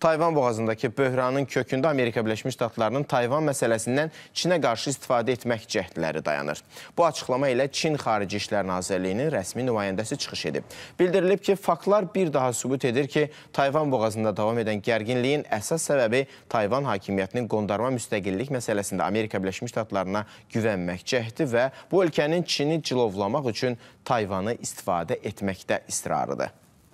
Tayvan boğazındakı böhranın kökündə Amerika Birləşmiş Ştatlarının Tayvan məsələsindən Çinə qarşı istifadə etmək cəhdləri dayanır. Bu açıqlama ilə Çin Xarici İşlər Nazirliyinin rəsmi nümayəndəsi çıxış edib. Bildirilib ki, faktlar bir daha sübut edir ki, Tayvan boğazında davam edən gərginliyin əsas səbəbi Tayvan hakimiyyətinin qondarma müstəqillik məsələsində Amerika Birləşmiş Ştatlarına güvənmək cəhdi və bu ölkənin Çini cilovlamaq üçün Tayvanı istifadə etməkdə israrıdır.